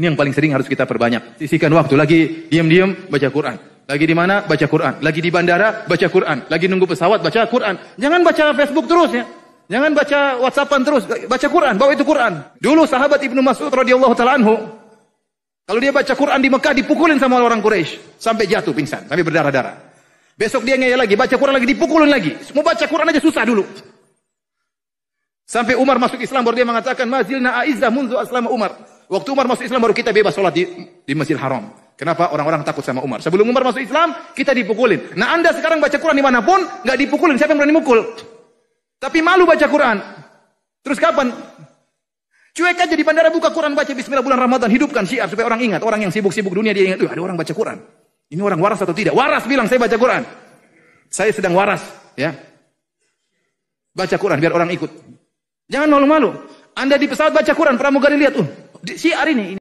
Ini yang paling sering harus kita perbanyak. Sisihkan waktu lagi diam-diam baca Quran. Lagi di mana baca Quran. Lagi di bandara baca Quran. Lagi nunggu pesawat baca Quran. Jangan baca Facebook terus ya. Jangan baca WhatsAppan terus. Baca Quran. Bawa itu Quran. Dulu sahabat Ibnu Mas'ud radhiyallahu taala anhu kalau dia baca Quran di Mekah dipukulin sama orang Quraisy sampai jatuh pingsan, sampai berdarah-darah. Besok dia ngeyel lagi, baca Quran lagi dipukulin lagi. Mau baca Quran aja susah dulu. Sampai Umar masuk Islam baru dia mengatakan mazilna aizza munzu aslama Umar. Waktu Umar masuk Islam baru kita bebas sholat di, di Masjid Haram. Kenapa orang-orang takut sama Umar? Sebelum Umar masuk Islam, kita dipukulin. Nah anda sekarang baca Quran dimanapun, nggak dipukulin. Siapa yang berani mukul? Tapi malu baca Quran. Terus kapan? Cuek aja di bandara buka Quran, baca Bismillah bulan Ramadan, hidupkan syiar supaya orang ingat. Orang yang sibuk-sibuk dunia dia ingat, ada orang baca Quran. Ini orang waras atau tidak? Waras bilang saya baca Quran. Saya sedang waras, ya. Baca Quran biar orang ikut. Jangan malu-malu. Anda di pesawat baca Quran, pramugari lihat tuh. si hari ini